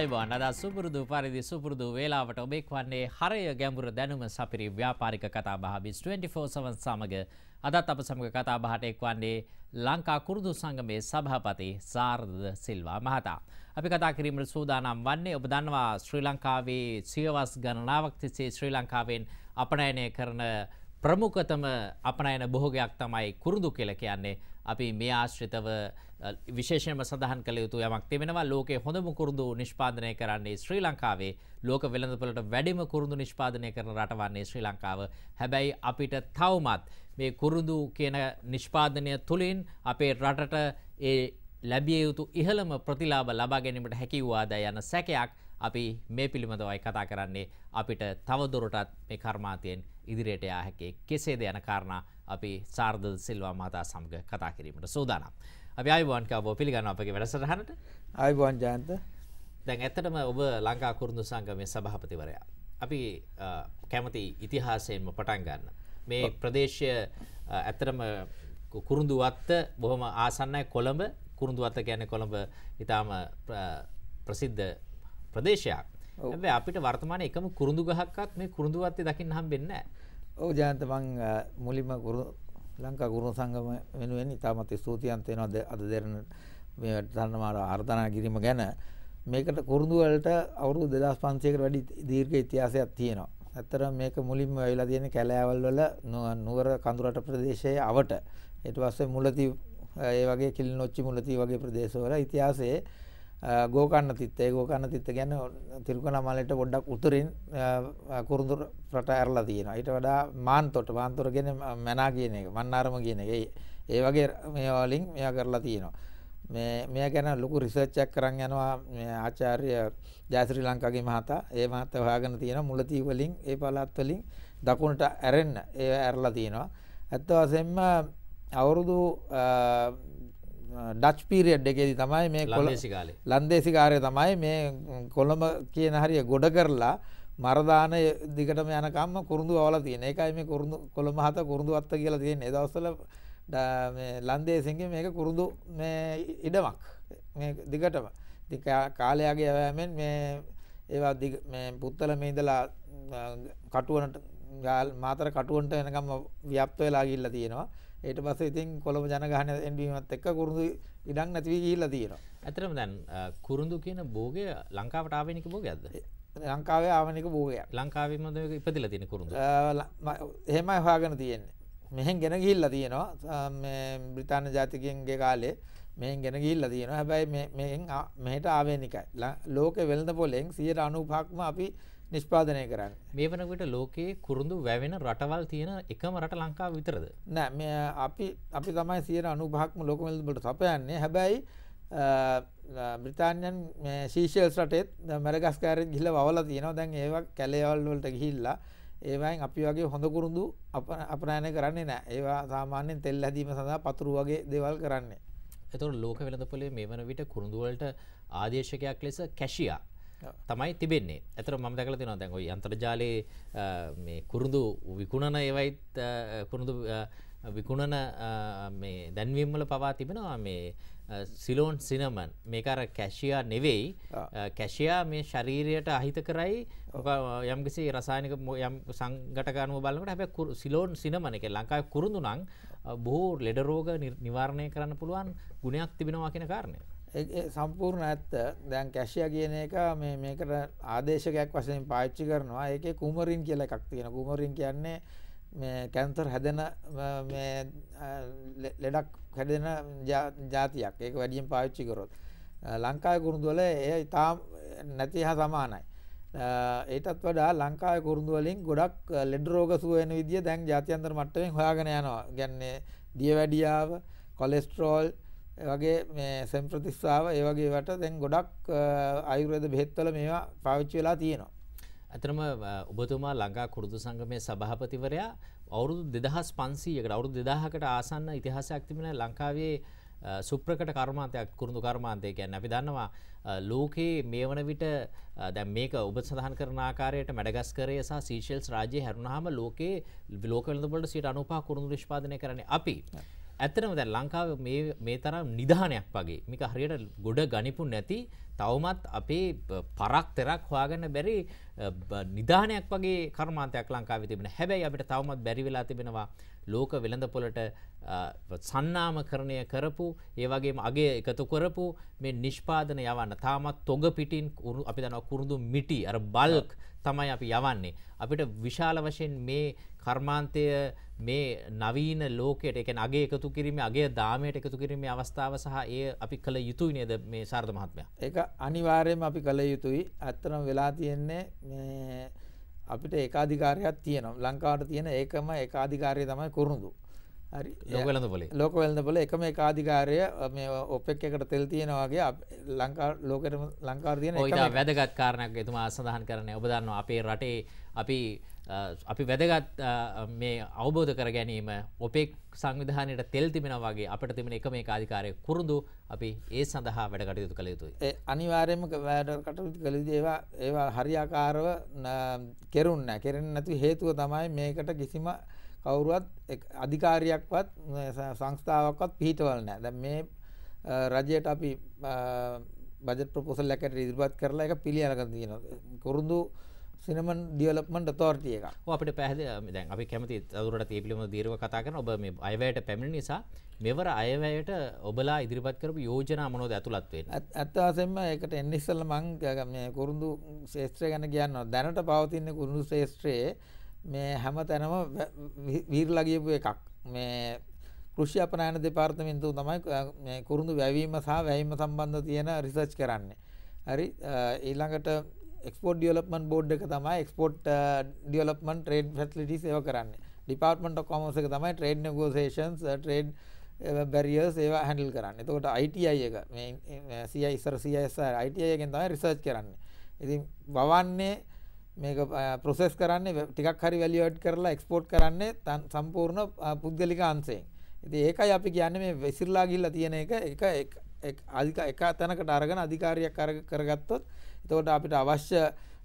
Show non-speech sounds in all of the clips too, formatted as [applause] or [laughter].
අයිවාන් අද සුපුරුදු පරිදි සුපුරුදු වේලාවට ඔබෙක් වන්නේ හරය ගැඹුර දැනුම සපිරි ව්‍යාපාරික කතා බහබිස් 24/7 සමග අදත් අප සමග කතා බහට එක් වන්නේ ලංකා කුරුදු සංගමේ සභාපති සාර්ද සිල්වා මහතා. අපි කතා කිරීමට සූදානම් වන්නේ ඔබ දන්නවා ශ්‍රී ලංකාවේ සියවස් ගණනාවක් තිස්සේ ශ්‍රී ලංකාවෙන් අපනයනය කරන ප්‍රමුඛතම අපනයන බොහෝගයක් තමයි කුරුදු කියලා කියන්නේ. අපි මේ ආශ්‍රිතව විශේෂයම සඳහන් කළ යුතු යමක් තිබෙනවා ලෝකයේ හොඳම කුරුදු නිෂ්පාදනය කරන්නේ ශ්‍රී ලංකාවේ ලෝක වෙළඳපොළට වැඩිම කුරුදු නිෂ්පාදනය කරන රට වන්නේ ශ්‍රී ලංකාව. හැබැයි අපිට තවමත් මේ කුරුදු කියන නිෂ්පාදනය තුලින් අපේ රටට ඒ ලැබිය යුතු ඉහළම ප්‍රතිලාභ ලබා ගැනීමට හැකිවවාද යන සැකයක් අපි මේ පිළිබඳවයි කතා කරන්නේ අපිට තවදුරටත් මේ කර්මාන්තයෙන් ඉදිරියට යා හැකේ කෙසේද යන කාරණා අපි සාර්ධ සිල්වා මහතා සමග කතා කිරීමට සූදානම්. අපි අයිබෝන්කාබෝ පිළිගන්න අපගේ වැඩසටහනට අයිබෝන් ජයන්ත දැන් ඇත්තටම ඔබ ලංකා කුරුදු සංගමය සභහපතිවරයා. අපි කැමති ඉතිහාසයෙන්ම පටන් ගන්න. මේ ප්‍රදේශය ඇතරම කුරුඳුවත්ත බොහොම ආසන්නයි කොළඹ කුරුඳුවත්ත ගැන කොළඹ ඉතාම ප්‍රසිද්ධ ප්‍රදේශයක්. ඇ අපිට වර්තමාන එකම කුරුදු ගහක්ත් මේ කුරුදුවත්තේ දකිින් හම් වෙන්න. ඕ ජාන්තමං මුලිම ලංකා ගුරු සංගම වෙනුවෙන් ඉතාමත් ස්තුතියන්ත වෙනවා අද දෙරන මේ වැඩසටහන ආර්ධනා කිරීම ගැන මේකට කුරුඳු වලට අවුරුදු 2500කට වැඩි දීර්ඝ ඉතිහාසයක් තියෙනවා. ඇත්තට මේක මුලින්ම වෙලා තියෙන්නේ කැලෑවල් වල නුවර කඳුරට ප්‍රදේශයේ අවට. ඊට පස්සේ මුලති ඒ වගේ කිලිනොච්චි මුලති වගේ ප්‍රදේශවල ඉතිහාසයේ ගෝකන්න තිත්තේ ගෝකන්න තිත්ත ගැන තිරුකන මලට බොඩ්ඩක් උතුරින් කුරුදුර රට ඇරලා තියෙන ඊට වඩා මාන් තොට මාන්තොර ගෙන මැනා කියන එක මන්නාරම කියන එක ඒ වගේ මේවාලින් මෙය කරලා තියෙනවා මේ මෙය ගැන ලොකු රිසර්ච්චක් කරන්න යනවා ආචාර්ය ජයශ්‍රී ලංකාගේ මහතා ඒ මහත්ත හොයාගෙන තියෙන මුලතී වලින් ඒ පළාත් වලින් දකුණට ඇරෙන්න ඒ ඇරලා තියෙනවා ඇත්ත වශයෙන්ම අවුරුදු ඩච් පීරියඩ් එකේදී තමයි මේ කොලසිකාලේ ලන්දේසි කාරය තමයි මේ කොළඹ කියන හරිය ගොඩ කරලා මරදාන දිගටම යනකම්ම කුරුදු අවල තියෙන එකයි මේ කුරුදු කොළඹ හත කුරුදු අත්ත කියලා තියෙන දවස්සල ලන්දේසින්ගේ මේක කුරුදු ඉඩමක් දිගටම කාලයාගේ ඇවෑමෙන් මේ ඒවා පුත්තල මේ ඉඳලා කටුවනට ගාල් මාතර කටුවන්ට එනකම් ව්‍යප්ත වෙලා ගිල්ල තියෙනවා ඊට පස්සේ ඉතින් කොළඹ ජනගහනය එන්වීමත් එක්ක කුරුඳු ඉඩක් නැති වී ගිහිල්ලා තියෙනවා. ඇත්තටම දැන් කුරුඳු කියන භෝගය ලංකාවට ආවෙනික භෝගයක්ද? ලංකාවේ ආවෙනික භෝගයක්. ලංකාවේම මේක ඉපදිලා තියෙන කුරුඳු. එහෙමයි හොයාගෙන තියෙන්නේ. මෙහෙන් ගෙන ගිහිල්ලා තියෙනවා. මේ බ්‍රිතාන්‍ය ජාතිකයන්ගේ කාලේ මේෙන් ගෙන ගිල්ලා තියෙනවා. හැබැයි මේෙන් මෙහෙට ආවේනිකයි. ලෝකේ වෙළඳ පොලෙන් 95%ක්ම අපි නිෂ්පාදනය කරන්නේ. මේ වෙනකොට ලෝකයේ කුරුඳු වැවෙන රටවල් තියෙන එකම රට ලංකාව විතරද? නෑ මේ අපි අපි තමයි 95%ක්ම ලෝක වෙළඳ පොලට සපයන්නේ. හැබැයි බ්‍රිතාන්‍යයන් මේ ශීෂල්ස් රටේත් මැඩගස්කාරෙත් ගිහිල්ලා වවලා තියෙනවා. දැන් ඒවා කැලේවල් වලට ගිහිල්ලා ඒවායින් අපි වගේ හොඳ කුරුඳු අපරායනය කරන්නේ නෑ. ඒවා සාමාන්‍යයෙන් තෙල් හැදීම සඳහා පතුරු වගේ දේවල් කරන්නේ. එතුර ලෝක වෙළඳ පොලේ මේ වන විට කුරුඳුවලට ආදේශකයක් ලෙස කැෂියා තමයි තිබෙන්නේ ඇතර ම දැකල තින දැන් ඔයි අන්තර්ජාලයේ කුරුදු විකුණන ඒවයිත් කුරුදු විකුණන දැන්වීම්මල පවා තිබෙනවා මේ සිලෝන් සිනමන් මේක අර කැෂයා නෙවෙයි කැෂයා මේ ශරීරයට අහිත කරයි යම්කිසි රසායනික යම් සංගටකනුව බලට හැබ සිලෝන් සිනමන එක ලංකායි කුරුඳු නං බොහෝ ලෙඩරෝග නිවාරණය කරන්න පුළුවන් ගුණයක් තිබෙනවා කියෙන කාරණය. සම්පූර්ණ ඇත්ත දැන් කැෂය කියන එක මේකට ආදේශකයක් වශයෙන් පාච්චි කරනවා ඒක කුමරින් කියල එකක් තියෙන කුමරින් කියන්නේ කැන්තර් හැදෙන ලෙඩක් හැදෙන જાතියක්. ඒක වැඩියෙන් පාවිච්චි කරොත්. ලංකාවේ කුරුඳු වල එය ඉතාම නැති හා සමානයි. ඒටත් වඩා ලංකාවේ කුරුඳු වලින් ගොඩක් ලෙඩ රෝග සුව වෙන විදිය දැන් ජාත්‍යන්තර මට්ටමින් හොයාගෙන යනවා. කියන්නේ දියවැඩියාව, කොලෙස්ටරෝල් වගේ මේ සෙම්ප්‍රතිස්සාව ඒ වගේ වට දැන් ගොඩක් ආයුර්වේද බෙහෙත්වල මේවා පාවිච්චි වෙලා තියෙනවා. ඇතරම ඔබතුමා ලංකා කුරුදු සංගමය සභාපතිවරයා අවුරුදු දෙදහස් පන්සීයකට අවුරුදු දෙදාහකට ආසන්න ඉතිහාසයක් තිබෙන ලංකාවේ සුප්‍රකට කර්මාන්තයක් කුරුදු කර්මාන්තය ගැන්න අපි දන්නවා ලෝකයේ මේ වන විට දැ මේක ඔබ සහන් කරනාකාරයට මැඩගස්කරය සහ සීශල්ස් රාජය හැරුණහම ලෝකයේ ලෝකලදබට සිට අනුපා කුරුදු නිෂ්පාදනය කරන අපි. ඇතරම දැ ලංකාව මේ තරම් නිධානයක් වගේ මික හරියට ගොඩ ගනිපු නැති තවමත් අපේ පරක්තරක් හොයාගන්න බැරි නිධානයක් වගේ කර්මාන්තයක් ලංකාව තිබෙන හැබැයි අපට තවමත් බැරිවෙලා තිබෙනවා ලෝක වෙළඳ පොලට සන්නාම කරණය කරපු ඒවගේ අගේ එකතු කරපු මේ නිෂ්පාදන යවන්න තාමත් තොග පිටින් උරු අපි දනව කුරුදු මිටි අර බල්ක් තමයි අපි යවන්නේ අපිට විශාල වශයෙන් මේ කර්මාන්තය මේ නවීන ලෝකයට එක අගේ එකතු කිරීම අගේ දාමයට එකතු කිරීමේ අවස්ථාව සහ ඒ අපි කළ යුතුයි නේද මේ සාර්ධ මහත්මය එක අනිවාර්යම අපි කළ යුතුයි ඇත්තනම් වෙලා තියෙන්නේ අපිට ඒකාධිකාරයක් තියෙනම් ලංකාවට තියෙන ඒකම ඒකාධිකාරය තමයි කුරුණුදු හරි ලෝකලඳ පොලේ ලෝකවලඳ පොල එකම ඒකාධිකාරය මේ ඔපෙක් එකට තෙල් තියෙනවාගේ ලංකා ලෝකෙටම ලංකාර තියෙන වැදගත් කාරණයක් එතුමා සඳහන් කරන්නේ ඔබ දන්නවා අපේ රටේ අපි අපි වැදගත් මේ අවබෝධ කර ගැනීම ඔපෙක් සංවිධානයට තෙල් තිබෙන වගේ අපට තිබෙන එක මේ කාධිකාරය කුරුදු අපි ඒ සඳහා වැඩ කටයුතු කළ යුතුයි. ඒ අනිවාර්යයෙන්ම වැඩ කටයුතු කළේදී ඒවා ඒවා හරියාකාරව කෙරුන්නේ නැහැ. කෙරෙන්නේ නැති හේතුව තමයි මේකට කිසිම කවුරුවත් අධිකාරියක්වත් සංස්ථාවක්වත් පිහිටවල නැහැ. දැන් මේ රජයට අපි බජට් ප්‍රොපෝසල් එකකට ඉදිරිපත් කරලා ඒක පිළිඅරගෙන තියෙනවා. කුරුඳු සිනමන් ඩියලප්මන්ට තෝර්තිය එක අපට පැහද දැන් අපි කැමති තවරට ඒපිලිම දීරව කතා කරන ඔබ මේ අයවැයට පැමිණ නිසා මෙවර අයවැයට ඔබලා ඉදිරිපත් කරපු යෝජනා මොනෝද ඇතුළත්වෙන් ඇත්තවසෙන්ම එකට එන්නිස්සල්ල මං මේ කුරුදු ශේත්‍රය ගැන කියන්නවා දැනට පවතින්නේ කුරුණු ශේත්‍රයේ මේ හැම තැනම වීරලගියපු එකක් මේ කෘෂි අපනයන දෙපාර්තමින්තු තමයි කුරුඳු වැැවීම සහ වැැහිම සම්බන්ධ තියෙන රිසර්ච් කරන්නේ. හරි ඊළඟට එක්ස්පෝට් ඩියලොප්මන්ට් බෝඩ් එක තමයි එක්ස්පෝට් ඩියලොප්මන්ට් ට්‍රේඩ් ෆැසිලිටිස් ඒවා කරන්නේ. ඩිපාර්ට්මන්ට් ඔෆ් කොමර්ස් එක තමයි ට්‍රේඩ් නෙගෝෂියේෂන්ස් ට්‍රේඩ් බැරියර්ස් ඒවා හැන්ඩල් කරන්නේ. එතකොට ITI එක මේ CI ඉස්සර CISR ITI එකෙන් තමයි රිසර්ච් කරන්නේ. ඉතින් බවන්නේ මේක ප්‍රොසෙස් uh, කරන්නේ ටිකක් හරි වැලියුවේට් කරලා එක්ස්පෝට් කරන්නේ සම්පූර්ණ uh, පුද්ගලික අංශයෙන්. ඉතින් ඒකයි අපි කියන්නේ මේ විසිරලා ගිහිල්ලා තියෙන එක එක එක තැනකට අරගෙන අධිකාරියක් කරගත්තොත් එතකොට අපිට අවශ්‍ය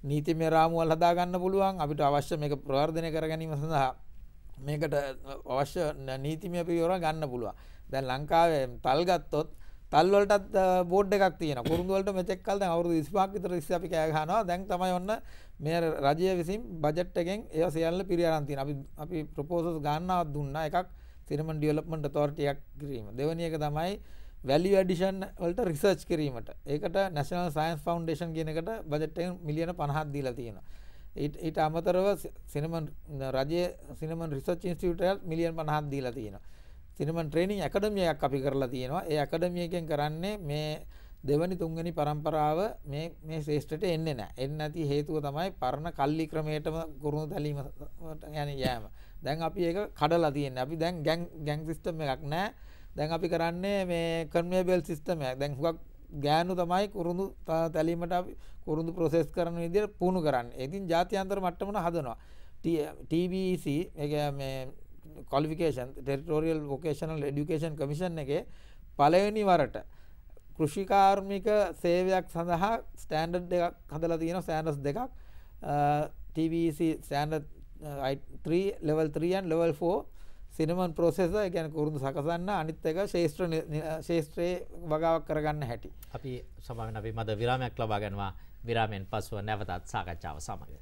නීතිමය රාමුවල් හදාගන්න පුළුවන් අපිට අවශ්‍ය මේක ප්‍රවර්ධනය කර ගැනීම සඳහා මේකට අවශ්‍ය නීතිමය පියවර ගන්න පුළුවන්. දැන් ලංකාවේ තල් ගත්තොත් තල්වලටත් බෝඩ් එකක් තියෙන කුරුදුවලට මෙතෙක්කල් දැන් අවුරුදු 25ක් විතර ඉස්සේ අපි කෑ ගහනවා දැන් තමයි ඔන්න මේ රජය විසින් බජට් එකෙන් ඒවා සියල්ල පිරියරන් තියෙන අපි අපි ප්‍රොපෝසල්ස් ගන්නවත් දුන්නා එකක් සිරමන් ඩෙවලොප්මන්ට් ඔතොරිටි එකක් කිරීම දෙවෙනි එක තමයි වැලි වැඩිෂන් වලට රිසර්ච් කිරීමට ඒකට නැශනල් සයින්ස් ෆවන්ඩේෂන් කියන එකට බජට් එක මිලියන 50ක් දීලා තියෙනවා. ඊට අමතරව සිනමන් රජයේ සිනමන් රිසර්ච් ඉන්ස්ටිටියුට් එකත් මිලියන 50ක් දීලා තියෙනවා. සිනමන් ට්‍රේනින් ඇකඩමි එකක් අපි කරලා තියෙනවා. ඒ ඇකඩමි එකෙන් කරන්නේ මේ දෙවනි තුන්වෙනි පරම්පරාව මේ මේ ශ්‍රේෂ්ඨට එන්නේ නැහැ. එන්නේ නැති හේතුව තමයි පරණ කල්ලි ක්‍රමයටම කුරුණු තැලීම යන යෑම. දැන් අපි ඒක කඩලා තියෙන්නේ. අපි දැන් ගෑන් ගෑන් සිස්ටම් එකක් නැහැ. දැන් අපි කරන්නේ මේ කන්වේබල් සිස්ටම් එකක්. දැන් හුඟක් ගෑනු තමයි කුරුඳු තැලීමට අපි කුරුඳු ප්‍රොසෙස් කරන විදිහට පුහුණු කරන්නේ. ඉතින් ජාත්‍යන්තර මට්ටමන හදනවා. TBEC ඒ මේ qualification territorial vocational education commission එකේ පළවෙනි වරට කෘෂිකාර්මික සේවයක් සඳහා ස්ටෑන්ඩඩ් එකක් හදලා තියෙනවා ස්ටෑන්ඩඩ්ස් දෙකක් TBC e standard uh, 3 level 3 and level 4 cinnamon process ගැන කුරුදු සකසන්න අනිත් එක ශේෂත්‍ර ශේෂත්‍රයේ වගාවක් කරගන්න හැටි. අපි සමග අපි මද විරාමයක් ලබා ගැනවා විරාමෙන් පසුව නැවතත් සාකච්ඡාව සමඟ.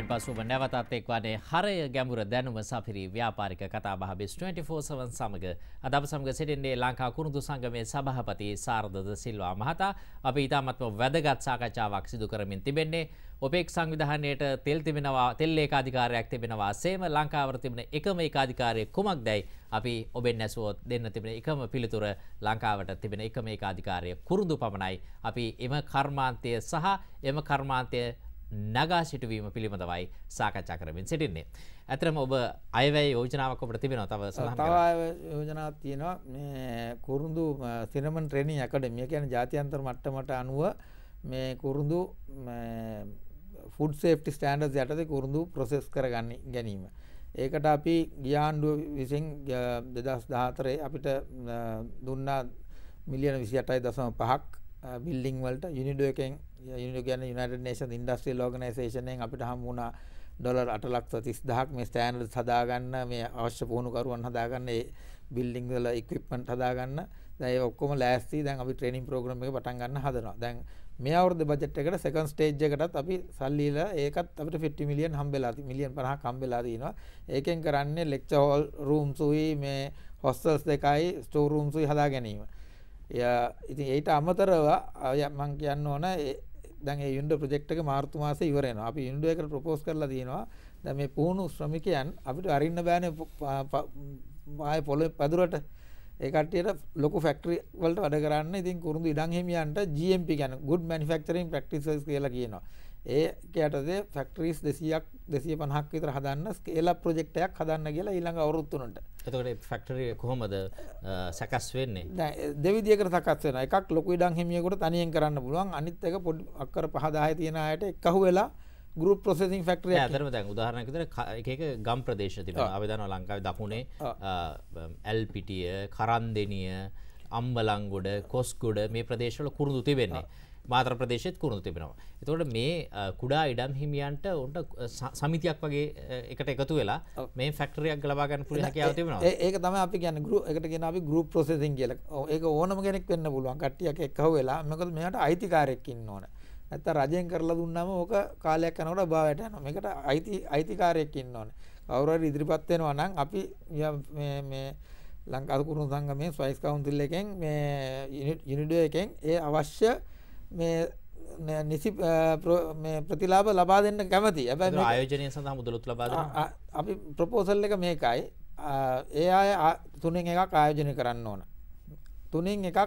එමෙන් පසුව නැවතත් එක්වනේ හරය ගැඹුර දැනුම සපිරි ව්‍යාපාරික කතාබහ බිස් 24/7 සමග අද අප සමග සිටින්නේ ලංකා කුරුදු සංගමේ සභාපති සාරදද සිල්වා මහතා අපි ඉතාමත්ම වැදගත් සාකච්ඡාවක් සිදු කරමින් තිබෙන්නේ ඔපෙක් සංවිධානයට තෙල් තිබෙනවා තෙල් ඒකාධිකාරයක් තිබෙනවා සේම ලංකාවට තිබෙන එකම ඒකාධිකාරය කුමක්දයි අපි ඔබෙන් නැසුවොත් දෙන්න තිබෙන එකම පිළිතුර ලංකාවට තිබෙන එකම ඒකාධිකාරය කුරුඳු පමණයි අපි එම කර්මාන්තය සහ එම කර්මාන්තය නගා සිටුවීම පිළිබඳවයි සාකච්ඡා කරමින් සිටින්නේ. ඇතරම ඔබ අයවැයි යෝජනාවක් ඔබට තිබෙනවා තව සඳහන් යෝජනාවක් තියෙනවා මේ කුරුඳු සිනමන් ට්‍රේනින් ඇකඩමිය කියන්නේ ජාත්‍යන්තර මට්ටමට අනුව මේ කුරුඳු ෆුඩ් සේෆ්ටි ස්ටෑන්ඩඩ්ස් යටතේ කුරුඳු ප්‍රොසෙස් කරගන්න ගැනීම. ඒකට අපි ගියාණ්ඩුව විසින් 2014 අපිට දුන්නා මිලියන 28.5ක් බිල්ඩිං වලට යුනිඩෝ එකෙන් යුනිඩෝ කියන්නේ යුනයිටඩ් නේෂන්ස් ඉන්ඩස්ට්‍රියල් ඕගනයිසේෂන් එකෙන් අපිට හම් වුණා ඩොලර් 8 ලක්ෂ 30000ක් මේ ස්ටෑන්ඩඩ්ස් හදාගන්න මේ අවශ්‍ය පුහුණුකරුවන් හදාගන්න ඒ බිල්ඩිං වල ඉක්විප්මන්ට් හදාගන්න දැන් ඒ ඔක්කොම ලෑස්ති දැන් අපි ට්‍රේනින් ප්‍රෝග්‍රෑම් එක පටන් ගන්න හදනවා දැන් මේ අවුරුද්ද බජට් එකට සෙකන්ඩ් ස්ටේජ් එකටත් අපි සල්ලිලා ඒකත් අපිට 50 මිලියන් හම්බෙලා තියෙනවා මිලියන් 50ක් හම්බෙලා තිනවා ඒකෙන් කරන්නේ ලෙක්චර් හෝල් රූම්ස් උයි මේ හොස්ටල්ස් දෙකයි ස්ටෝර් රූම්ස් උයි හදා ගැනීම එයා ඉතින් ඒට අමතරව මං කියන්න ඕන දැන් ඒ යුනිඩ ප්‍රොජෙක්ට් එක මාර්තු මාසේ ඉවර වෙනවා. අපි යුනිඩ එකට ප්‍රොපෝස් කරලා දිනවා. දැන් මේ පුහුණු ශ්‍රමිකයන් අපිට අරින්න බෑනේ ආයේ පොළොවේ පඳුරට. ඒ කට්ටියට ලොකු ෆැක්ටරි වලට වැඩ කරන්න ඉතින් කුරුඳු ඉඩම් හිමියන්ට GMP කියන්නේ good manufacturing practices කියලා කියනවා. ඒක යටතේ ෆැක්ටරිස් 200ක් 250ක් විතර හදන්න ස්කේල් අප් ප්‍රොජෙක්ට් එකක් හදන්න කියලා ඊළඟ අවුරුදු තුනට. එතකොට ෆැක්ටරි කොහොමද සකස් වෙන්නේ? දැන් දෙවිදියකට සකස් වෙනවා. එකක් ලොකු ඉඩම් හිමියෙකුට තනියෙන් කරන්න පුළුවන්. අනිත් එක පොඩි අක්කර 5 10 තියෙන අයට එකහුව වෙලා ගරුප ප්‍රසෙසින් ෆක්ටරය ඇතරම දැන් උදාහරණක තර එක ගම් ප්‍රදේශ තිබ අවධන ලංකාව දකුණේ ඇල්පිටිය කරන් දෙනිය අම්බලංගොඩ කොස්ගොඩ මේ ප්‍රදේශවල කුරුදු තිබෙන්නේ මාතර ප්‍රදේශයත් කුරුණු තිබෙනවා. එතකොට මේ කුඩා ඉඩම් හිමියන්ට උන්ට සමිතියක් වගේ එකට එකතු වෙලා මේ ෆැක්ටරියක් ලබා ගන්න පුළුවන් හැකියාව තිබෙනවා. ඒක තමයි අපි කියන්නේ ගෲප් එකට කියන අපි ගෲප් ප්‍රොසෙසින් කියලා. ඒක ඕනම කෙනෙක් වෙන්න පුළුවන්. කට්ටියක් එක්කහුව වෙලා මොකද මෙයාට අයිතිකාරයෙක් ඉන්න ඕන. නැත්තම් රජයෙන් කරලා දුන්නාම ඕක කාලයක් යනකොට අභාවයට යනවා. මේකට අයිති අයිතිකාරයෙක් ඉන්න ඕන. කවුරු හරි ඉදිරිපත් වෙනවා නම් අපි මේ මේ ලංකාර කුරුණු සංගමයේ ස්වයිස් කවුන්සිල් එකෙන් මේ යුනිඩෝ එකෙන් ඒ අවශ්‍ය මේ නිසි ප්‍රතිලාබ ලබා දෙන්න කැමති ඇබ ආයෝජනය සඳහා මුදලොත් ලබාද අපි ප්‍රපෝසල් එක මේකයි ඒ අය තුනෙන් එකක් ආයෝජනය කරන්න ඕන තුනෙන් එකක්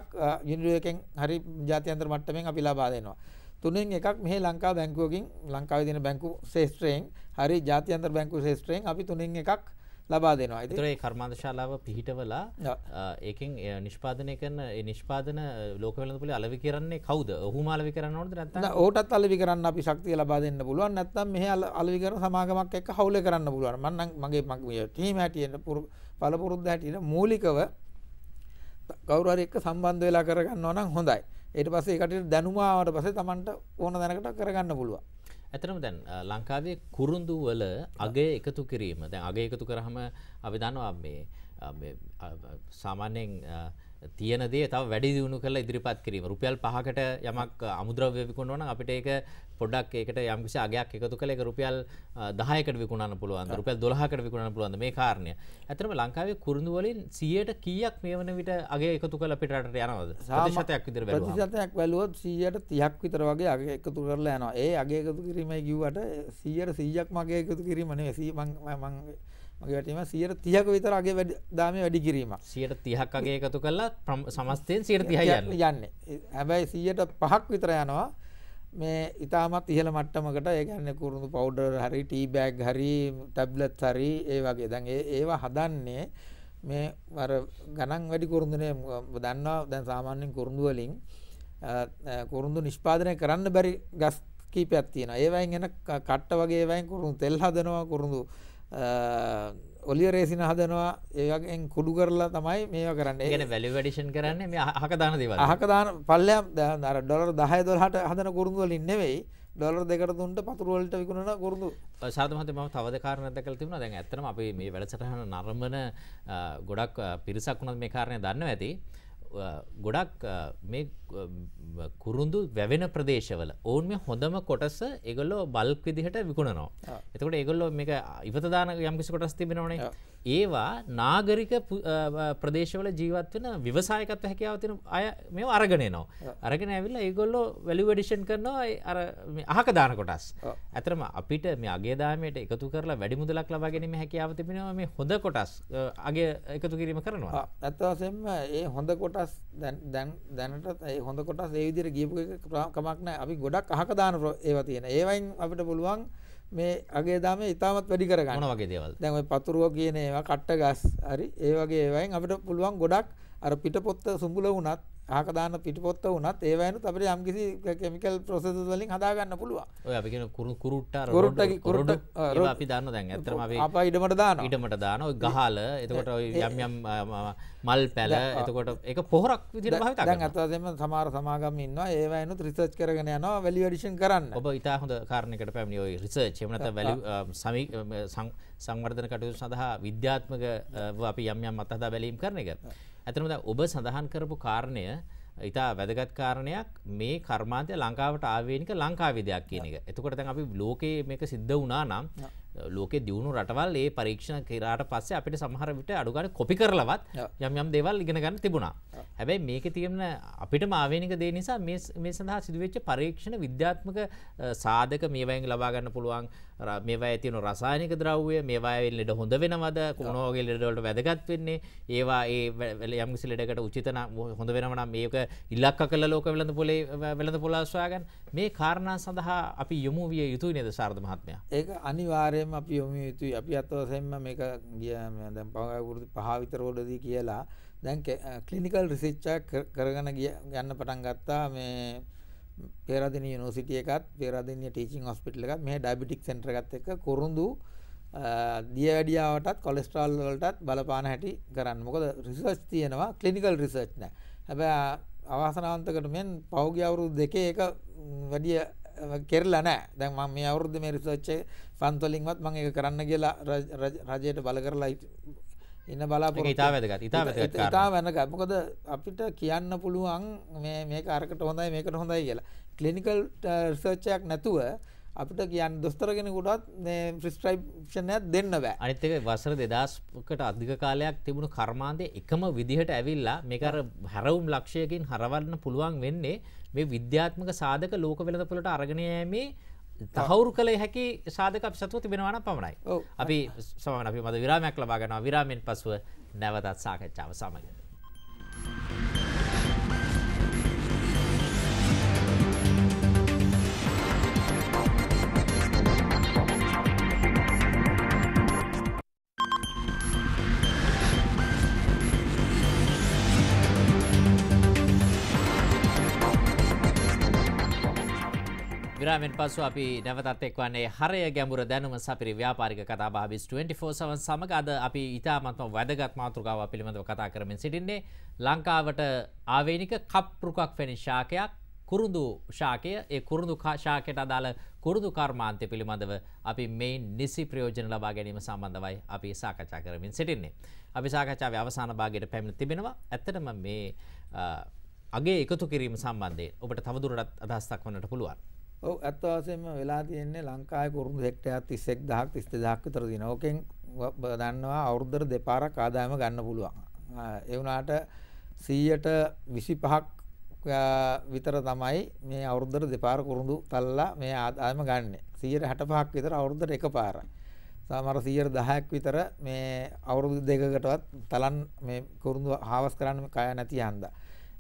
යුනිරුවකෙන් හරි ජාතියන්තර මට්ටමෙන් අපි ලබා දෙනවා තුනෙන් එකක් මේ ලංකා බැංකුවකින් ලංකාවේ තියෙන බැංකු ශේෂ්ත්‍රයෙන් හරි ජාතියන්තර බැංකු ශේෂ්ත්‍රයෙන් අපි තුනෙන් එකක් ලබා දෙනවා එතර ඒ කර්මාදශාලාව පිහිටවලා ඒකෙන් නිෂ්පාදනය කරන නිෂ්පාදන ලෝකවලපුල අලවි කරන්නේ කවද ඔහු මාලවි කරන්න ඕනද නැත්නම් ඕටත් අලවි කරන්න අපි ශක්තිය ලබා දෙන්න පුළුවන් නැත්නම් මෙහි අලවි කරන සමාගමක් එක්ක හවුල කරන්න පුළුවන් මම නම් මගේ මගේ ටීම් හැටියට පළපුරුද්ද හැටියට මූලිකව කවුරු හරි එක්ක සම්බන්ධ වෙලා කරගන්නවා නම් හොඳයි ඊට පස්සේ ඒකට දැනුමාවට පස්සේ Tamanට ඕන දැනකට කරගන්න පුළුවන් ඇතරම දැන් ලංකාවේ කුරුන්දු වල අගේ එකතු කිරීම දැන් අගේ එකතු කරහම අපි දන්නවා මේ සාමාන්‍යයෙන් තියනදේ තව වැඩි දියුණු කළ ඉදිරිපත් කිරීම රුපියල් පහකට යමක් අමුද්‍රව්‍ය විකුණන අපිට ඒක පොඩක් ඒකට යම්කිසි අගයක් එකතු කළ එක රුපියල් දහයකට විකුණන්න පුළුවන් රුපියල් දොළහකට විකුණන්න පුළුවන් මේ කාරණය ඇතරම ලංකාවේ කුරුඳු වලින් සියයට කීයක් මේ වන විට අගේ එකතු කළ පිටරට යනවද ප්‍රතිශතයක් විතර ප්‍රතිශතයක් වැළුවොත් සියයට තියක් විතර වගේ අග එකතු කරලා යනවා ඒ අගේ එකතු කිරීමයි කිව්වට සියයට සීයක් මගේ එකතු කිරීම නෙවෙයි මං මගේ වැටීම 130ක විතර අගේ දාමේ වැඩි කිරීමක් 130ක් අගේ එකතු කළා සමස්තයෙන් 130යි යන්නේ යන්නේ හැබැයි 105ක් විතර යනවා මේ ඉතාමත් ඉහළ මට්ටමකට ඒ කියන්නේ කුරුඳු පවුඩර් හරි ටී බෑග් හරි ටැබ්ලට්ස් හරි ඒ වගේ දැන් ඒවා හදන්නේ මේ අර ගණන් වැඩි කුරුඳුනේ දන්නවා දැන් සාමාන්‍යයෙන් කුරුඳු වලින් කුරුඳු නිෂ්පාදනය කරන්න බැරි ගස් කීපයක් තියෙනවා. ඒවයින් එන කට්ට වගේ ඒවයින් කුරුඳු තෙල් හදනවා කුරුඳු ඔලිය රේසින හදනවා ඒගෙන් කුඩු කරලා තමයි මේ කරන්න ඒගෙන වැලි වැඩිෂන් කරන්න මේ අහක දාන දෙව අහකදාන පල්ලයක් අර ඩොලර් දහය දොල්හට හදන කුරුදුවල ඉන්නවෙයි ඩොලර් දෙකට දුන්ට පතුරුවලට විකුණන කුරුදු සාධමත ම තවද කාරණ දැකල තිබුණ දැන් ඇතරම අපි මේ වැඩසටහන නර්මන ගොඩක් පිරිසක් වුණත් මේ කාරණය දන්න ඇති ගොඩක් මේ කුරුන්දු වැවෙන ප්‍රදේශවල ඔවුන් මේ හොඳම කොටස එගොල්ලෝ බල්ක් විදිහට විකුණනවා. එතකොට ඒගොල්ලෝ මේක ඉවතදාන යම්කිසි කොටස් තිබෙනවනේ ඒවා නාගරික ප්‍රදේශවල ජීවත් වෙන විවසායකත්ව හැකියාව තියෙන අය මේ අරගෙන නවා අරගෙන ඇවිල්ලා ඒගොල්ලෝ වැලිවඩිෂන් කරනවා අර අහක දාන කොටස් ඇතරම අපිට මේ අගේ දාමයට එකතු කරලා වැඩි මුදලක් ලබා ගැනීම හැකියාව තිබෙනවා මේ හොඳ කොටස් අගේ එකතු කිරීම කරනවා ඇත්තවසෙන්ම ඒ හොඳ කොටස් දැන් දැනටත් ඒ හොඳ කොටස් ඒ විදිහට ගියපු එක කමක් නැහැ අපි ගොඩක් අහක දාන ඒවා තියෙන ඒවයින් අපිට පුළුවන් මේ අගේ දාමේ ඉතාමත් වැඩි කරගන්න. මොන වගේ දේවල්ද? දැන් ওই පතුරුව කියන ඒවා, කට්ට ගස්, හරි. ඒ වගේ ඒවායින් අපිට පුළුවන් ගොඩක් අර පිටපොත්ත සුඹුල වුණත් අහක දාන්න පිටපොත්ත වුණත් ඒවයිනුත් අපිට යම්කිසි කෙමිකල් ප්‍රොසෙස් වලින් හදා ගන්න පුළුවන් ඔය අපි කියන කුරු කුරුට්ට අර කුරුට්ට කුරුට්ට අපි දන්නවා දැන් ඇත්තටම අපි අප ඉඩමට දානවා ඉඩමට දානවා ඔය ගහල එතකොට ඔය යම් යම් මල් පැල එතකොට ඒක පොහොරක් විදිහට භාවිත කරනවා දැන් අත්වාදයෙන්ම සමහර සමාගම් ඉන්නවා ඒවයිනුත් රිසර්ච් කරගෙන යනවා වැලියු ඇඩිෂන් කරන්න ඔබ ඉතා හොඳ කාරණයකට පැමිණි ඔය රිසර්ච් එහෙම නැත්නම් වැලියු සමී සංවර්ධන කටයුතු සඳහා විද්‍යාත්මක අපි යම් යම් අත්හදා බැලීම් කරන එක ඇතනම ඔබ සඳහන් කරපු කාරණය ඉතා වැදගත් කාරණයක් මේ කර්මාන්තය ලංකාවට ආවේනික ලංකාවිදයක් කියන එක එතකොට දැන් අපි ලෝකයේ මේක සිද්ධ වුණා නම් ලෝක දියුණු රටවල් ඒ පරීක්ෂණ කරාට පස්සේ අපිට සමහර විට අඩුගන කොපි කරලවත් යම් යම් දෙවල් ඉගෙන ගන්න තිබුණා. හැබැයි මේක තියෙන අපිට මාවනික දේ නිසා මේ සඳහා සිදුවෙච්ච පරීක්ෂණ විද්‍යාත්මක සාධක මේවයින් ලබාගන්න පුළුවන් මේවා ඇතිනු රසායනික ද්‍රව්ය මේවාල්ලෙට හොඳ වෙනවද කුණෝගේ ලෙඩවලට වැදගත් වෙන්නේ ඒවා ඒ යම්සි ලෙඩකට උචිතන හොඳ වෙනවනම් මේක ඉල්ලක් කල ලෝක වෙලඳ පොලේ වෙලඳ පුලාස්වාගන් මේ කාරණා සඳහා අපි යොමු විය යුතුයි නද සාර්ධ මහත්මය ඒක අනිවාර්ය අත්වසයෙන්ම අපි යොමු යුතුයි අපි අත්වසයෙන්ම මේක දැන් පහවුරුදු පහ විතර වලදී කියලා දැන් ක්ලිනිකල් රිසර්ච් කරගෙන යන්න පටන් ගත්තා මේ පේරාදෙණිය යුනිවර්සිටි එකත් පේරාදෙණිය ටීචින් හොස්පිටල් එකත් මේ ඩයබටික් සෙන්ටර් එකත් එක්ක කුරුඳු දියවැඩියාවටත් කොලෙස්ටරෝල් වලටත් බලපාන හැටි කරන්න. මොකද රිසර්ච් තියෙනවා ක්ලිනිකල් රිසර්ච් නෑ. හැබැයි අවාසනාවන්තකට මෙන් පහුගිය අවුරුදු දෙකේ එක වැඩි කෙරලා නෑ. දැන් මම මේ අවුරුද්ද මේ රිසර්ච් එක පන්තොලින්වත් මම ඒක කරන්න කියලා රජයට බල කරලා ඉන්න බලාපොරොත්තු ඉතා වැදගත් ඉතා වැදගත් ඉතා වැදගත් මොකද අපිට කියන්න පුළුවන් මේ මේක අරකට හොඳයි මේකට හොඳයි කියලා ක්ලිනිකල් රිසර්ච් එකක් නැතුව අපිට කියන්න දොස්තර කෙනෙකුටත් ප්‍රිස්ක්‍රයිප්ෂන් එකක් දෙන්න බෑ. අනිත් එක වසර 2000කට අධික කාලයක් තිබුණු කර්මාන්තයේ එකම විදිහට ඇවිල්ලා මේක අර හැරවුම් ලක්ෂයකින් හරවන්න පුළුවන් වෙන්නේ මේ විද්‍යාත්මක සාධක ලෝක වෙළඳපොළට අරගෙන යෑමේ තහවුරු කළේ හැකි සාධක සතුව තිබෙනවාන පමණයි. අපි සමන අපි මද විරාමයක් ලබාගෙනවා විරාමෙන් පසුව නැවතත් සාකච්ඡාව සමග. විරාමෙන් පසු අපි නැවතත් එක්වන්නේ හරය ගැඹුර දැනුම සපිරි ව්‍යාපාරික කතාබහ බිස් 24/7 සමග අද අපි ඉතාමත්ම වැදගත් මාතෘකාවක් පිළිබඳව කතා කරමින් සිටින්නේ ලංකාවට ආවේනික කප් රුකක් වැනි ශාකයක් කුරුඳු ශාකය ඒ කුරුඳු ශාකයට අදාළ කුරුදු කර්මාන්තය පිළිබඳව අපි මේ නිසි ප්‍රයෝජන ලබා ගැනීම සම්බන්ධවයි අපි සාකච්ඡා කරමින් සිටින්නේ. අපි සාකච්ඡාවේ අවසාන භාගයට පැමිණ තිබෙනවා. ඇත්තටම මේ අගේ එකතු කිරීම සම්බන්ධයෙන් ඔබට තවදුරටත් අදහස් දක්වන්නට පුළුවන්. ඔව් අත් වශයෙන්ම වෙලා තියෙන්නේ ලංකාවේ කුරුඳු හෙක්ටරයක් 31000ක් 32000ක් විතර තියෙනවා. ඕකෙන් දන්නවා අවුරුද්දට දෙපාරක් ආදායම ගන්න පුළුවන්. ඒ වුණාට 100ට 25ක් විතර තමයි මේ අවුරුද්දට දෙපාර කුරුඳු තල්ලා මේ ආදායම ගන්න. 165ක් විතර අවුරුද්දට එකපාර. සමහර 110ක් විතර මේ අවුරුදු දෙකකටවත් තලන් මේ කුරුඳු හාවස් කරන්න කය නැති හන්දා.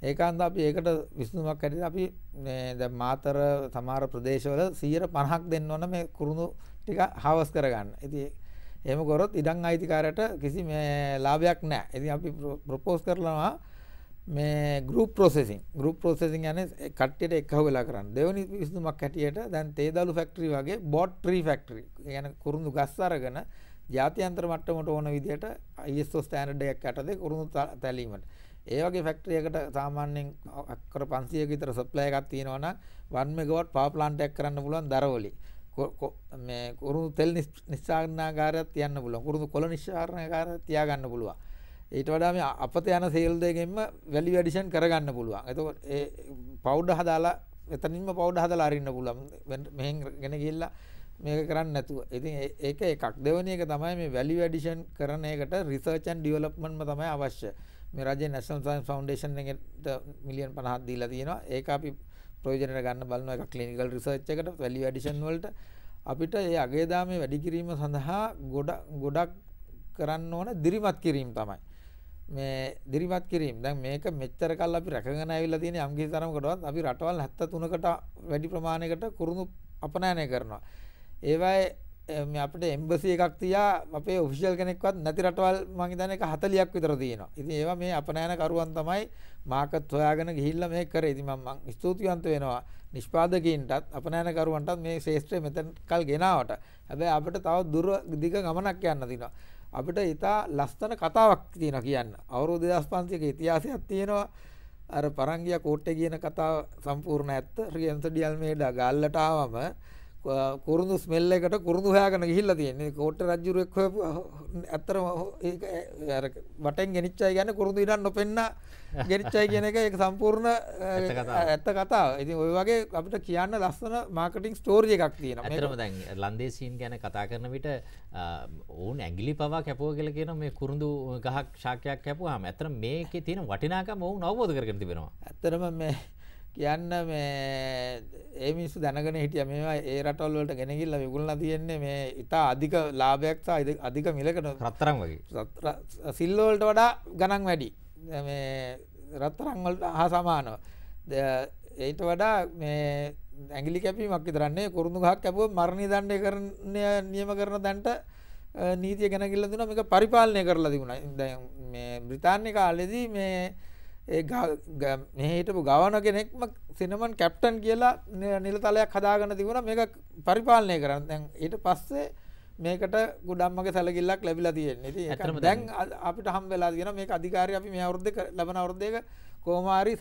ඒකන්ද අපි ඒකට විසඳුමක් හැටියට අපි මේ දැන් මාතර සමහර ප්‍රදේශවල 150ක් දෙන්න ඕන මේ කුරුණු ටික හවස් කරගන්න. ඉතින් එහෙම කරොත් ඉඩම් අයිතිකාරයට කිසි මේ ලාභයක් නැහැ. ඉතින් අපි ප්‍රොපෝස් කරනවා මේ group processing. group processing කියන්නේ කට්ටියට එකහුව වෙලා කරන්න. දෙවෙනි විසඳුමක් හැටියට දැන් තේදළු ෆැක්ටරි වගේ බෝට් tree factory. කියන්නේ කුරුඳු ගස් අරගෙන ජාත්‍යන්තර මට්ටමට ඕන විදිහට ISO ස්ටෑන්ඩඩ් එකක් යටතේ කුරුඳු තැලීමට. ඒ වගේ ෆැක්ටරි එකකට සාමාන්‍යයෙන් අක්කර 500ක විතර සප්ලයි එකක් තියෙනවා නම් 1 මෙගාවට් පවර් plant එකක් කරන්න පුළුවන් දරවලේ. මේ කුරුණු තෙල් නිස්සාරණාගාරයක් තියන්න පුළුවන්. කුරුණු කොළ නිස්සාරණාගාරයක් තියාගන්න පුළුවන්. ඊට වඩා මේ අපත යන සේල් දෙකෙන්ම වැලියු ඇඩිෂන් කරගන්න පුළුවන්. එතකොට ඒ පවුඩර් හදාලා එතනින්ම පවුඩර් හදාලා අරින්න පුළුවන්. මෙහෙන් ගෙන ගිහිල්ලා මේක කරන්න නැතුව. ඉතින් ඒක එකක්. දෙවෙනි එක තමයි මේ වැලියු ඇඩිෂන් කරන එකට රිසර්ච් ඇන්ඩ් ඩෙවලොප්මන්ට්ම තමයි අවශ්‍ය. මේ රජයේ National Science Foundation එකට මිලියන් 50ක් දීලා තියෙනවා. ඒක අපි ප්‍රයෝජනට ගන්න බලන එක ක්ලිනිකල් රිසර්ච් එකට value addition වලට අපිට මේ අගේ දාමේ වැඩි කිරීම සඳහා ගොඩක් කරන්න ඕන දිරිමත් කිරීම තමයි. මේ දිරිමත් කිරීම. දැන් මේක මෙච්චර කල් අපි රැකගෙන ආවිලා තියෙන යම් කිසි තරමකටවත් අපි රටවල් 73කට වැඩි ප්‍රමාණයකට කුරුණු අපනයනය කරනවා. ඒවයේ අපිට එම්බසි එකක් තියා අපේ ඔෆිෂල් කෙනෙක්වත් නැති රටවල් මං හිතන්නේ 40ක් විතර තියෙනවා. ඉතින් ඒවා මේ අපනයන කරුවන් තමයි මාකට් හොයාගෙන ගිහිල්ලා මේක කරේ. ඉතින් මම මං ස්තුතිවන්ත වෙනවා නිෂ්පාදකයින්ටත් අපනයන කරුවන්ටත් මේ ශේෂ්ත්‍රය මෙතනකල් ගෙනාවට. හැබැයි අපිට තව දුර දිග ගමනක් යන්න තියෙනවා. අපිට ඉතා ලස්සන කතාවක් තියෙනවා කියන්න. අවුරුදු 2500ක ඉතිහාසයක් තියෙනවා. අර පරංගියා කෝට්ටේ කියන කතාව සම්පූර්ණ ඇත්ත. රියන්ස ඩියල් මේඩා ගාල්ලට ආවම කුරුඳු ස්මෙල් එකට කුරුඳු හොයාගෙන ගිහිල්ලා තියෙන්නේ. කෝට්ට රජුරෙක් හොයපු ඇත්තටම ඒක අර වටෙන් ගෙනිච්චයි කියන්නේ කුරුඳු ඉරන් නොපෙන්න ගෙනිච්චයි කියන එක ඒක සම්පූර්ණ [laughs] ඇත්ත කතාව. ඉතින් ওই වගේ අපිට කියන්න ලස්සන මාකටිං ස්ටෝරි එකක් තියෙනවා. ඇත්තටම දැන් ලන්දේසීන් ගැන කතා කරන විට ඕන් ඇඟිලි පවා කැපුවා කියලා කියන මේ කුරුඳු ගහක් ශාකයක් කැපුවාම ඇත්තට මේකේ තියෙන වටිනාකම ඕන් අවබෝධ කරගෙන තිබෙනවා. ඇත්තටම මේ කියන්න මේ ඒ මිනිස්සු දැනගෙන හිටියා මේවා ඒ රටවල් වලට ගෙන ගිහිල්ලා විකුණලා තියෙන්නේ මේ ඉතා අධික ලාභයක් සහ අධික මිලකට රත්තරන් වගේ සිල් වලට වඩා ගණන් වැඩි මේ රත්තරන් වලට හා සමානව ඒට වඩා මේ ඇඟිලි කැපීමක් විතරන්නේ කුරුඳු ගහක් කැපුවොත් මරණීය දණ්ඩය කරන්නේ නියම කරන දැන්ට නීතිය ගෙනගිල්ල දුන්නා මේක පරිපාලනය කරලා තිබුණා දැන් මේ බ්‍රිතාන්‍ය කාලෙදී මේ ඒ මේ හිටපු ගවන කෙනෙක්ම සිනමන් කැප්ටන් කියලා නිලතලයක් හදාගෙන තිබුණා මේක පරිපාලනය කරන්න දැන් ඊට පස්සේ මේකට ගොඩම්මගේ සැලකිල්ලක් ලැබිලා තියෙන්නේ. ඉතින් ඒක දැන් අපිට හම් වෙලා තියෙන මේක අධිකාරිය අපි මේ අවුරුද්දේ ලබන අවුරුද්දේක කෝමාරි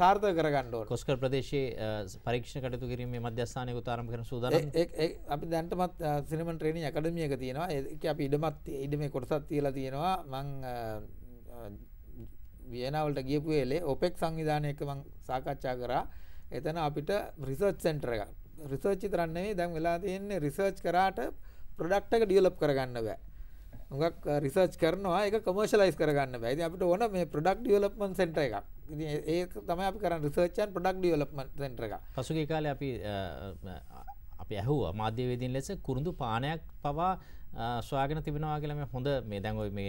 සාර්ථක කරගන්න ඕන. කොස්කර් ප්‍රදේශයේ පරීක්ෂණ කටයුතු කිරීමේ මධ්‍යස්ථානයක උතාරම්භ කරන සූදානම්. අපි දැනටමත් සිනමන් ට්‍රේනින් ඇකඩමිය එක තියෙනවා. ඒක අපි ඉඩමත් ඉඩමේ කොටසක් තියලා තියෙනවා. මං වියනාවලට ගියපු වෙලේ ඔපෙක් සංවිධානය එක්ක මම සාකච්ඡා කරා. එතන අපිට රිසර්ච් සෙන්ටර් එකක්. රිසර්ච් විතරක් නෙවෙයි දැන් වෙලා තියෙන්නේ රිසර්ච් කරාට ප්‍රොඩක්ට් එක ඩිවෙලොප් කරගන්න බෑ. හුඟක් රිසර්ච් කරනවා ඒක කොමර්ෂලයිස් කරගන්න බෑ. ඉතින් අපිට ඕන මේ ප්‍රොඩක්ට් ඩිවෙලොප්මන්ට් සෙන්ටර් එකක්. ඉතින් ඒක තමයි අපි කරන්නේ research and product development centre එක. පසුගිය කාලේ අපි අපි ඇහුවා මාධ්‍යවේදීන් ලෙස කුරුඳු පානයක් පවා ස්වාගෙන තිබෙනවා කියලම හොඳ මේ දැන්ගොයි මේ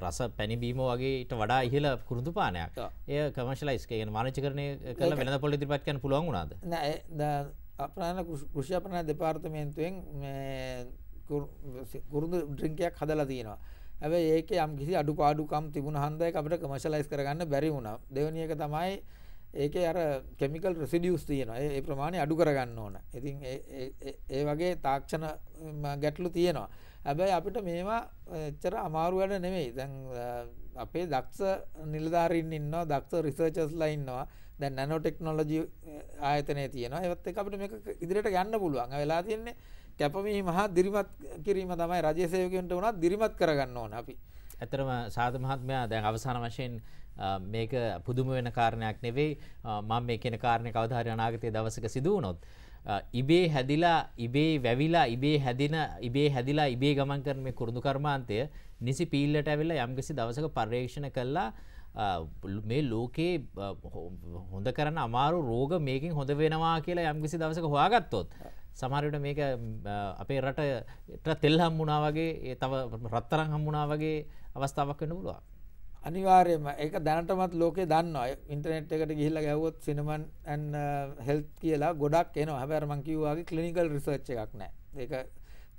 රස පැණිබීම වගේට වඩා ඉහල කුරුදු පානයක් ඒ කමශලයිස්ක ගෙන මානච කරනය කල වෙන පොලි දිරිපත්කන පුළුවන් වුණාද අපරාණ කෘෂ්‍යපන දෙපාර්තමේන්තුවෙන් කුරුදු ඩ්‍රිංකයක් හදලා තියෙනවා ඇබ ඒක යම් කිසි අඩු පාඩුකම් තිබුණ හන්දය අපට කමශලයිස් කරගන්න බැරි වුණා දෙවනියක තමයි ඒක අර කෙමිකල් රෙසිඩියස් තියෙනවා ඒ ප්‍රමාණය අඩු කරගන්න ඕන ඉතින් ඒ වගේ තාක්ෂණ ගැටලු තියෙනවා හැබැයි අපිට මේවා එච්චර අමාරු වැඩ නෙමෙයි. දැන් අපේ දක්ෂ නිලධාරීන් ඉන්නවා, දක්ෂ රිසර්චර්ස්ලා ඉන්නවා. දැන් නැනෝ ටෙක්නොලොජි ආයතනයේ තියෙනවා. ඒවත් එක්ක අපිට මේක ඉදිරියට යන්න පුළුවන්. වෙලා තියෙන්නේ කැපවීම හා දිරිමත් කිරීම තමයි රජයේ සේවකයන්ට උනත් දිරිමත් කරගන්න ඕන අපි. ඇතරම සාධ මහත්මයා දැන් අවසාන වශයෙන් මේක පුදුම වෙන කාරණයක් නෙවෙයි මම මේ කියන කාරණේ කවදාහරි අනාගතයේ දවසක සිදු වුණොත් ඉබේ හැදිලා ඉබේ වැවිලා ඉබේ හැදින ඉබේ හැදිලා ඉබේ ගමන් කරන මේ කුරුදු කර්මාන්තය නිසි පීල්ලට ඇවිල්ලා යම්කිසි දවසක පර්යේක්ෂණ කළා මේ ලෝකේ හොඳ කරන අමාරු රෝග මේකින් හොඳ වෙනවා කියලා යම්කිසි දවසක හොයාගත්තොත් සමහරට මේක අපේ රටට තෙල් හම්මුණා වගේ තව රත්තරං හම්මුණා වගේ අවස්ථාවක් වෙන පුළුවන් අනිවාර්යයෙන්ම ඒක දැනටමත් ලෝකේ දන්නවා. ඉන්ටර්නෙට් එකට ගිහිල්ලා ගැහුවොත් සිනමන් ඇන් හෙල්ත් කියලා ගොඩක් එනවා. හැබැයි මම කිව්වා වගේ ක්ලිනිකල් රිසර්ච් එකක් නැහැ. ඒක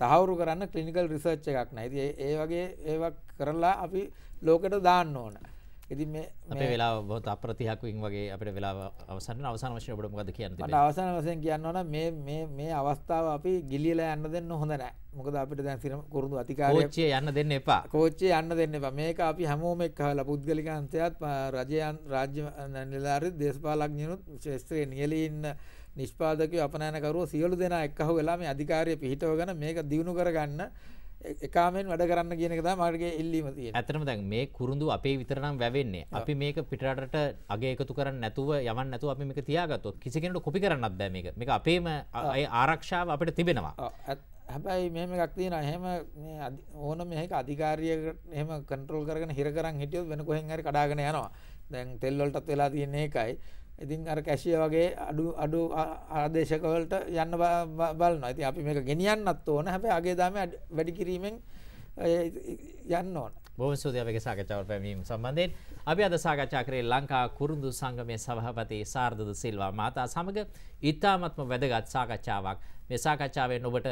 තහවුරු කරන්න ක්ලිනිකල් රිසර්ච් එකක් නැහැ. ඉතින් ඒ වගේ ඒවා කරලා අපි ලෝකෙට දාන්න ඕනේ. ඉතින් මේ අපේ වෙලාව බොහොත් අප්‍රතිහකුයින් වගේ අපිට වෙලාව අවසන් වෙන අවසාන වශයෙන් ඔබට මොකද කියන්න තියෙන්නේ? මට අවසාන වශයෙන් කියන්න ඕන මේ මේ මේ අවස්ථාව අපි ගිලියලා යන්න දෙන්න හොඳ නැහැ. මොකද අපිට දැන් සිර කුරුඳු අධිකාරිය කෝච්චිය යන්න දෙන්න එපා. කෝච්චිය යන්න දෙන්න එපා. මේක අපි හැමෝම එක්කහලා පුද්ගලිකන්තයත් රජයන් රාජ්‍ය නිලධාරි දේශපාලඥයනුත් ශ්‍රේෂ්ඨයේ නියලී ඉන්න නිෂ්පාදකයෝ අපනයනකරුවෝ සියලු දෙනා එක්කහුවෙලා මේ අධිකාරිය පිහිටවගෙන මේක දිනු කරගන්න එකමෙන් වැඩ කරන්න කියන එකතා මාර්ගගේ එල්ලීම තිය ඇතරම දැන් මේ කුරුදු අපේ විතරනම් වැවෙන්නේ අපි මේක පිටරට අගේ එකතු කර නැතුව යමන් නැතු අපි මේක තියාගත්තොත් කිසිකට කොපි කරන්නත් බෑ මේක මේ අපේම අය ආරක්ෂාව අපට තිබෙනවා හැබැයි මෙම එකක් තියෙන හෙම ඕන මේක අධිකාරිය එහම කන්ට්‍රෝල් කරන හිරකරන් හිටියොත් වෙන කොහෙන් හරි කඩාගෙන යනවා දැන් තෙල්වලටත් වෙලා තියෙන්නේ එකයි ඉතින් අර කැෂිය වගේ අඩු අඩු ආදේශකවලට යන්න බලනවා. ඉතින් අපි මේක ගෙනියන්නත් ඕන. හැබැයි අගේ දාමේ වැඩි කිරීමෙන් යන්න ඕන. බොහොම ස්තුතියි අපේ සාකච්ඡාවට පැමිණීම සම්බන්ධයෙන්. අපි අද සාකච්ඡා කරේ ලංකා කුරුඳු සංගමේ සභාපති සාර්දද සිල්වා මහතා සමග ඊ타මත්ම වැදගත් සාකච්ඡාවක්. මේ සාකච්ඡාවෙන් ඔබට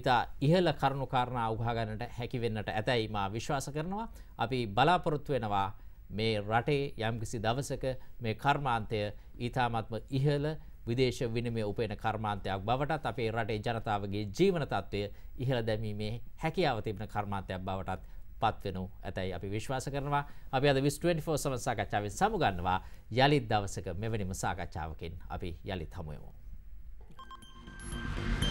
ඉතා ඉහළ කරුණු කාරණා උගහා ගන්නට හැකි වෙන්නට ඇතැයි මා විශ්වාස කරනවා. අපි බලාපොරොත්තු වෙනවා මේ රටේ යම්කිසි දවසක මේ කර්මාන්තය ඊතාමත්ම ඉහළ විදේශ විනිමය උපයන කර්මාන්තයක් බවටත් අපේ රටේ ජනතාවගේ ජීවන තත්ත්වය ඉහළ දැමීමේ හැකියාව තිබෙන කර්මාන්තයක් බවටත් පත්වෙනු ඇතැයි අපි විශ්වාස කරනවා අපි අද විස්24 සම සාකච්ඡාවෙන් සමුගන්නවා යළිත් දවසක මෙවැනිම සාකච්ඡාවකින් අපි යළිත් හමුයමු. Thank you.